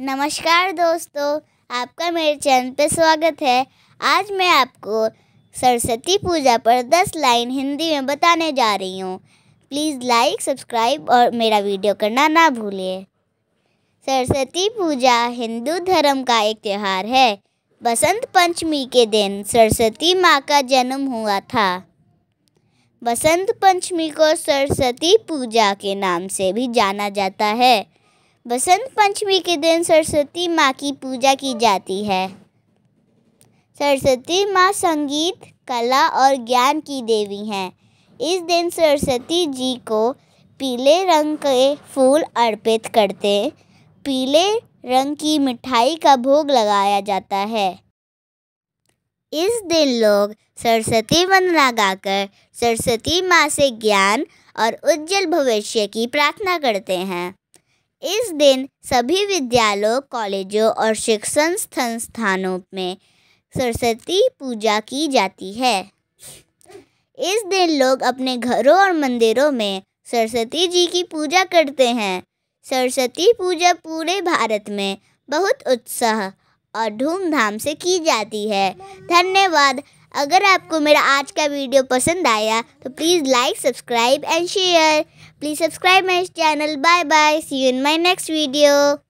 नमस्कार दोस्तों आपका मेरे चैनल पर स्वागत है आज मैं आपको सरस्वती पूजा पर 10 लाइन हिंदी में बताने जा रही हूँ प्लीज़ लाइक सब्सक्राइब और मेरा वीडियो करना ना भूलिए सरस्वती पूजा हिंदू धर्म का एक त्यौहार है बसंत पंचमी के दिन सरस्वती माँ का जन्म हुआ था बसंत पंचमी को सरस्वती पूजा के नाम से भी जाना जाता है बसंत पंचमी के दिन सरस्वती माँ की पूजा की जाती है सरस्वती माँ संगीत कला और ज्ञान की देवी हैं इस दिन सरस्वती जी को पीले रंग के फूल अर्पित करते पीले रंग की मिठाई का भोग लगाया जाता है इस दिन लोग सरस्वती वंदना गाकर सरस्वती माँ से ज्ञान और उज्जवल भविष्य की प्रार्थना करते हैं इस दिन सभी विद्यालयों कॉलेजों और शिक्षण संस्थानों में सरस्वती पूजा की जाती है इस दिन लोग अपने घरों और मंदिरों में सरस्वती जी की पूजा करते हैं सरस्वती पूजा पूरे भारत में बहुत उत्साह और धूमधाम से की जाती है धन्यवाद अगर आपको मेरा आज का वीडियो पसंद आया तो please like subscribe and share please subscribe my channel bye bye see you in my next video